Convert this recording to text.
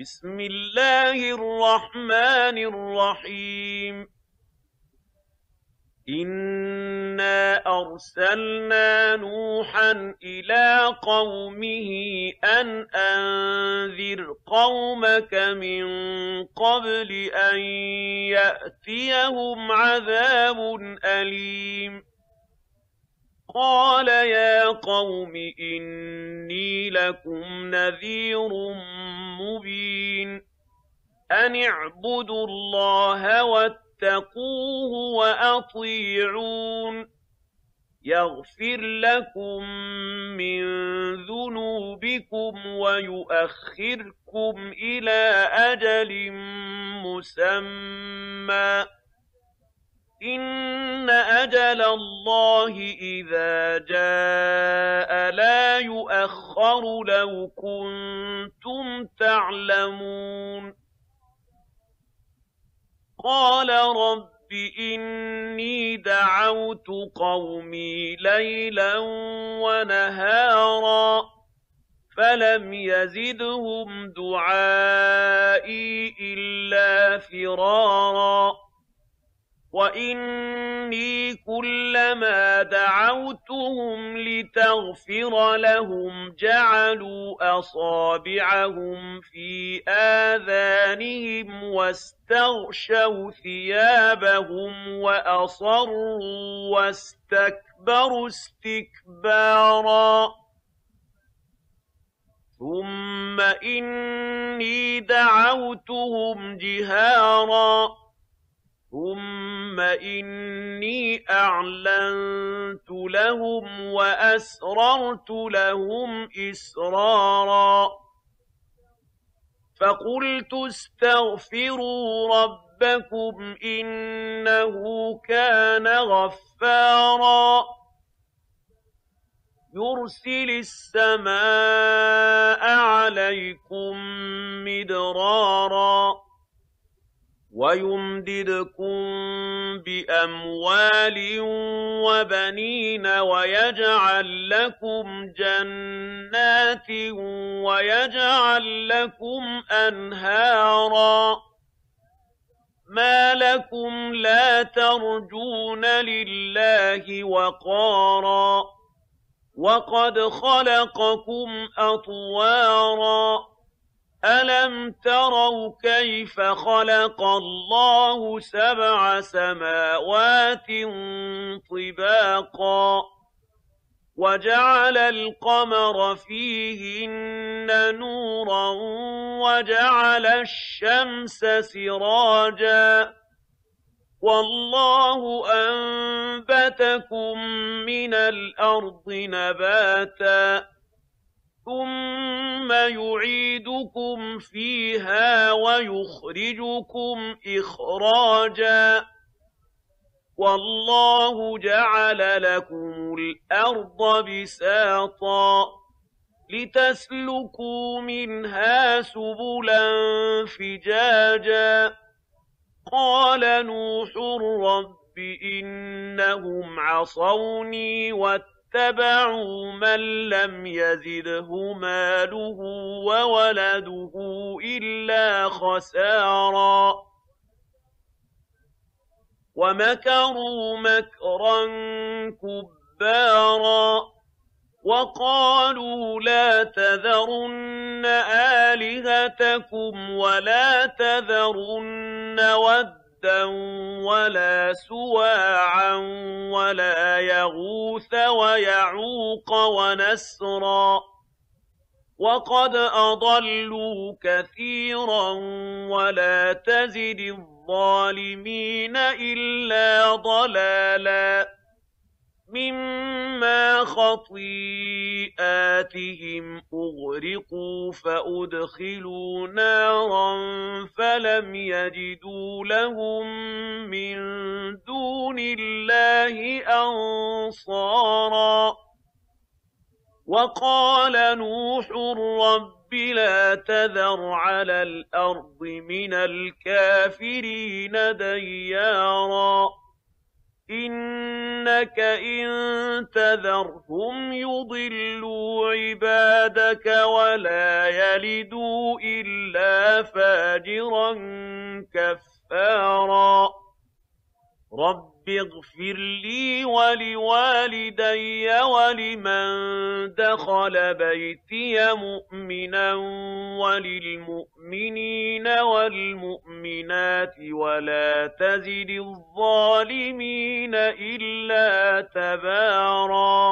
بسم الله الرحمن الرحيم إنا أرسلنا نوحا إلى قومه أن أنذر قومك من قبل أن يأتيهم عذاب أليم قال يا قوم إني لكم نذير مبين أن اعبدوا الله واتقوه وأطيعون يغفر لكم من ذنوبكم ويؤخركم إلى أجل مسمى إن أجل الله إذا جاء لا يؤخر لو كنتم تعلمون قال رب إني دعوت قومي ليلا ونهارا فلم يزدهم دعائي إلا فرارا وإني كلما دعوتهم لتغفر لهم جعلوا أصابعهم في آذانهم واستغشوا ثيابهم وأصروا واستكبروا استكباراً ثم إني دعوتهم جهارا ثم إني أعلنت لهم وأسررت لهم إسرارا فقلت استغفروا ربكم إنه كان غفارا يرسل السماء عليكم مدرارا ويمددكم بأموال وبنين ويجعل لكم جنات ويجعل لكم أنهارا ما لكم لا ترجون لله وقارا وقد خلقكم أطواراً أَلَمْ تَرَوْا كَيْفَ خَلَقَ اللَّهُ سَبْعَ سَمَاوَاتٍ طِبَاقًا وَجَعَلَ الْقَمَرَ فِيهِنَّ نُورًا وَجَعَلَ الشَّمْسَ سِرَاجًا وَاللَّهُ أَنبَتَكُم مِّنَ الْأَرْضِ نَبَاتًا ثم يعيدكم فيها ويخرجكم إخراجا والله جعل لكم الأرض بساطا لتسلكوا منها سبلا فجاجا قال نوح رب إنهم عصوني واتقوا اتبعوا من لم يزده ماله وولده إلا خسارا ومكروا مكرا كبارا وقالوا لا تذرن آلهتكم ولا تذرن ود وَدًّا وَلَا سُوَاعًا وَلَا يَغُوثَ وَيَعُوقَ وَنَسْرًا وَقَدْ أَضَلُّوا كَثِيرًا وَلَا تَزِدِ الظَّالِمِينَ إِلَّا ضَلَالًا مما خطيئاتهم أغرقوا فأدخلوا نارا فلم يجدوا لهم من دون الله أنصارا وقال نوح رب لا تذر على الأرض من الكافرين دياراً إنك إن تذرهم يضلوا عبادك ولا يلدوا إلا فاجرا كفارا رب اغفر لي ولوالدي ولمن دخل بيتي مؤمنا وللمؤمنين والمؤمنين الْبَيِّنَاتِ وَلَا تَزِدِ الظَّالِمِينَ إِلَّا تَبَارًا